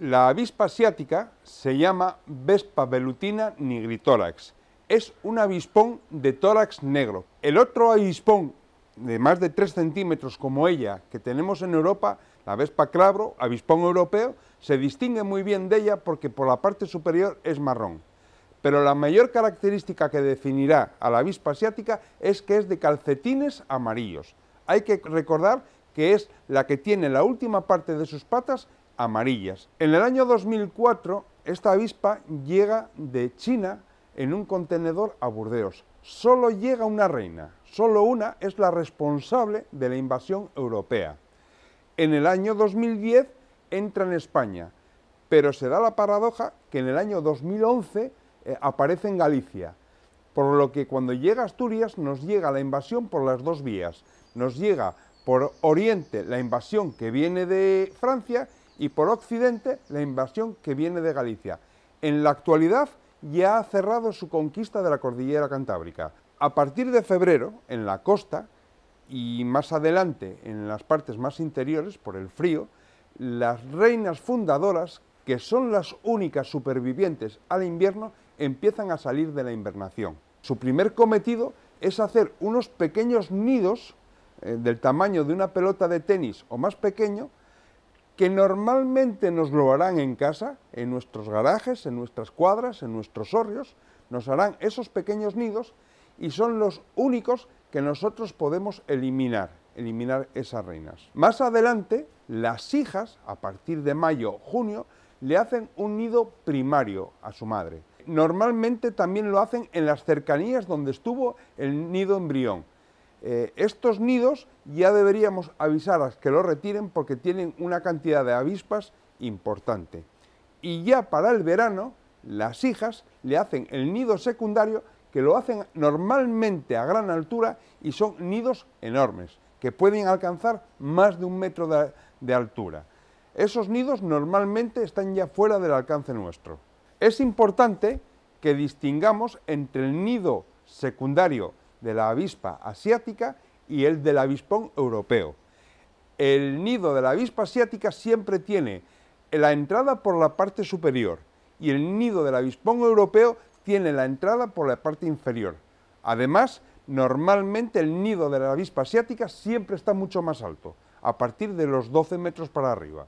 La avispa asiática se llama Vespa velutina nigritórax. Es un avispón de tórax negro. El otro avispón de más de 3 centímetros como ella que tenemos en Europa, la Vespa clavro, avispón europeo, se distingue muy bien de ella porque por la parte superior es marrón. Pero la mayor característica que definirá a la avispa asiática es que es de calcetines amarillos. Hay que recordar que es la que tiene la última parte de sus patas amarillas. En el año 2004, esta avispa llega de China en un contenedor a Burdeos. Solo llega una reina, solo una es la responsable de la invasión europea. En el año 2010 entra en España, pero se da la paradoja que en el año 2011 eh, aparece en Galicia, por lo que cuando llega a Asturias nos llega la invasión por las dos vías. Nos llega por Oriente la invasión que viene de Francia y por occidente la invasión que viene de Galicia. En la actualidad ya ha cerrado su conquista de la cordillera cantábrica. A partir de febrero, en la costa y más adelante en las partes más interiores, por el frío, las reinas fundadoras, que son las únicas supervivientes al invierno, empiezan a salir de la invernación. Su primer cometido es hacer unos pequeños nidos eh, del tamaño de una pelota de tenis o más pequeño que normalmente nos lo harán en casa, en nuestros garajes, en nuestras cuadras, en nuestros horrios, nos harán esos pequeños nidos y son los únicos que nosotros podemos eliminar, eliminar esas reinas. Más adelante, las hijas, a partir de mayo, junio, le hacen un nido primario a su madre. Normalmente también lo hacen en las cercanías donde estuvo el nido embrión, eh, estos nidos ya deberíamos avisar a que los retiren porque tienen una cantidad de avispas importante. Y ya para el verano, las hijas le hacen el nido secundario que lo hacen normalmente a gran altura y son nidos enormes, que pueden alcanzar más de un metro de altura. Esos nidos normalmente están ya fuera del alcance nuestro. Es importante que distingamos entre el nido secundario de la avispa asiática y el del avispón europeo. El nido de la avispa asiática siempre tiene la entrada por la parte superior y el nido del avispón europeo tiene la entrada por la parte inferior. Además, normalmente el nido de la avispa asiática siempre está mucho más alto, a partir de los 12 metros para arriba.